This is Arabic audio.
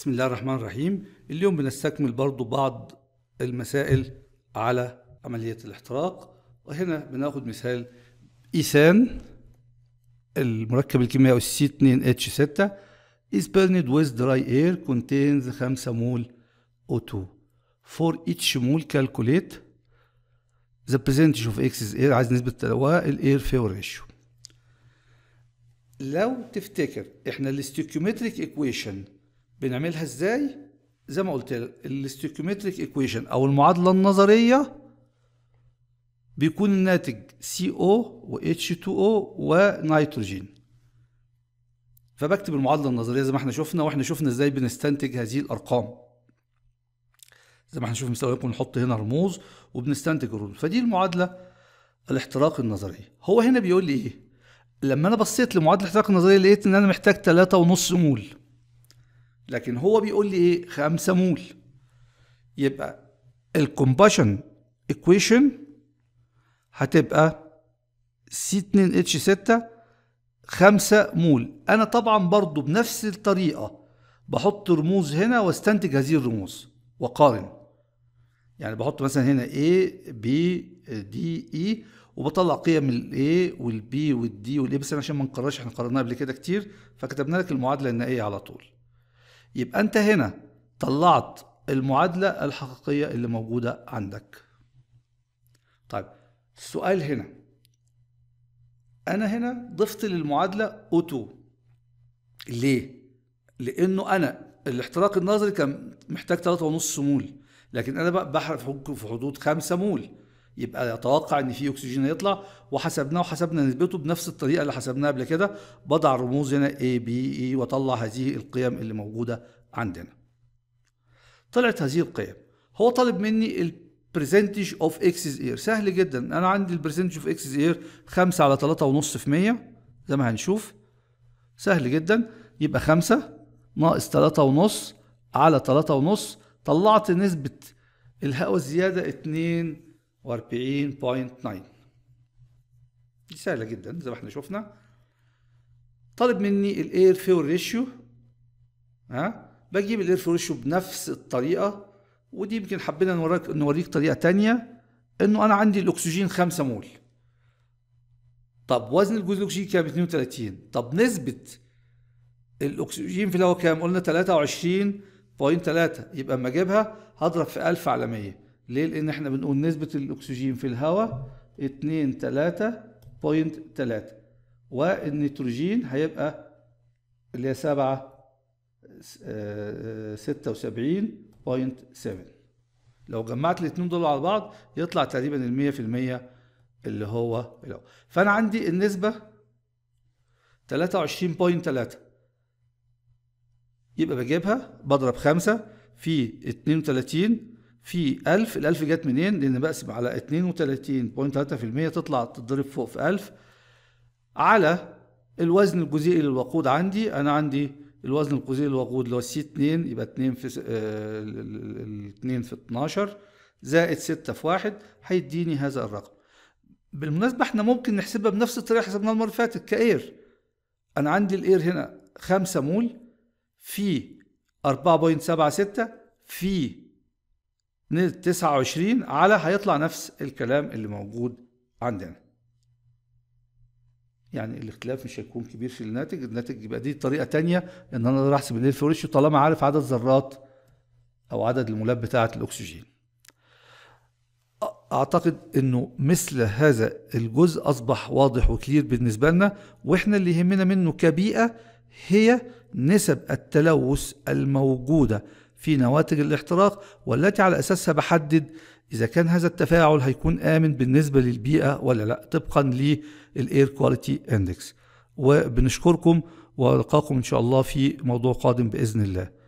بسم الله الرحمن الرحيم اليوم بنستكمل برضو بعض المسائل على عملية الاحتراق وهنا بناخد مثال إيثان المركب الكيميائي c 2 h 6 is burned with dry air contains 5 مول O2 for each mole calculate the percentage of X is air عايز نسبة تلوها air فيور ريشيو لو تفتكر احنا الاستيكيومتريك ايكويشن بنعملها ازاي زي ما قلت لك الاستيكيومتريك ايكويشن او المعادله النظريه بيكون الناتج CO و H2O ونيتروجين فبكتب المعادلة النظرية زي ما احنا شفنا واحنا شفنا ازاي بنستنتج هذه الأرقام زي ما احنا شفنا مساويكم نحط هنا رموز وبنستنتج رموز فدي المعادلة الاحتراق النظرية هو هنا بيقول لي ايه لما انا بصيت لمعادلة الاحتراق النظرية لقيت ان انا محتاج 3.5 مول لكن هو بيقول لي ايه 5 مول يبقى الكومباشن ايكويشن هتبقى سي 2 اتش 6 5 مول انا طبعا برضو بنفس الطريقه بحط رموز هنا واستنتج هذه الرموز وقارن يعني بحط مثلا هنا A B D E وبطلع قيم ال A وال B وال D وال A بس عشان ما نقررش احنا قررناها قبل كده كتير فكتبنا لك المعادله النهائيه على طول يبقى انت هنا طلعت المعادلة الحقيقية اللي موجودة عندك طيب السؤال هنا انا هنا ضفت للمعادلة O2 ليه؟ لانه انا الاحتراق النظري كان محتاج 3.5 مول لكن انا بقى بحرق في حدود 5 مول يبقى يتوقع ان في اكسجين هيطلع وحسبناه وحسبنا نسبته بنفس الطريقه اللي حسبناها قبل كده بضع الرموز هنا A B E واطلع هذه القيم اللي موجوده عندنا طلعت هذه القيم هو طالب مني البرزنتج اوف اكسز اير سهل جدا انا عندي البرزنتج اوف اكسز اير 5 على 3.5% في 100 زي ما هنشوف سهل جدا يبقى 5 ناقص 3.5 على 3.5 طلعت نسبة الهواء الزيادة 2 دي سهلة جدا زي ما احنا شفنا طالب مني الاير فيور ريشيو ها بجيب الاير فيور ريشيو بنفس الطريقة ودي يمكن حبينا نوريك نوريك طريقة تانية انه انا عندي الاكسجين 5 مول طب وزن الجزء الاكسجين كام 32 طب نسبة الاكسجين في الهواء كام قلنا 23.3 يبقى اما اجيبها هضرب في 1000 على 100 ليه؟ لأن احنا بنقول نسبة الأكسجين في الهواء 2 3 بوينت 3 والنيتروجين هيبقى اللي هي 7 76 آه، آه، بوينت 7 لو جمعت الاثنين دول على بعض يطلع تقريبا ال 100% اللي هو الهواء فأنا عندي النسبة 23 بوينت 3 يبقى بجيبها بضرب 5 في 32 في 1000 ال1000 جت منين؟ لأن بقسم على 32.3% تطلع تتضرب فوق في 1000 على الوزن الجزيئي للوقود عندي أنا عندي الوزن الجزيئي للوقود اللي هو سي 2 يبقى 2 في 2 آه، في 12 زائد 6 في 1 هيديني هذا الرقم. بالمناسبة احنا ممكن نحسبها بنفس الطريقة اللي حسبناها المرة اللي فاتت كإير. أنا عندي الإير هنا 5 مول في 4.76 في 29 على هيطلع نفس الكلام اللي موجود عندنا يعني الاختلاف مش هيكون كبير في الناتج الناتج يبقى دي طريقه تانية ان انا اقدر احسب الليل في طالما عارف عدد ذرات او عدد المولات بتاعه الاكسجين اعتقد انه مثل هذا الجزء اصبح واضح وكلير بالنسبه لنا واحنا اللي يهمنا منه كبيئه هي نسب التلوث الموجوده في نواتج الاحتراق والتي على أساسها بحدد إذا كان هذا التفاعل هيكون آمن بالنسبة للبيئة ولا لا طبقا للإير كواليتي اندكس وبنشكركم ونلقاكم إن شاء الله في موضوع قادم بإذن الله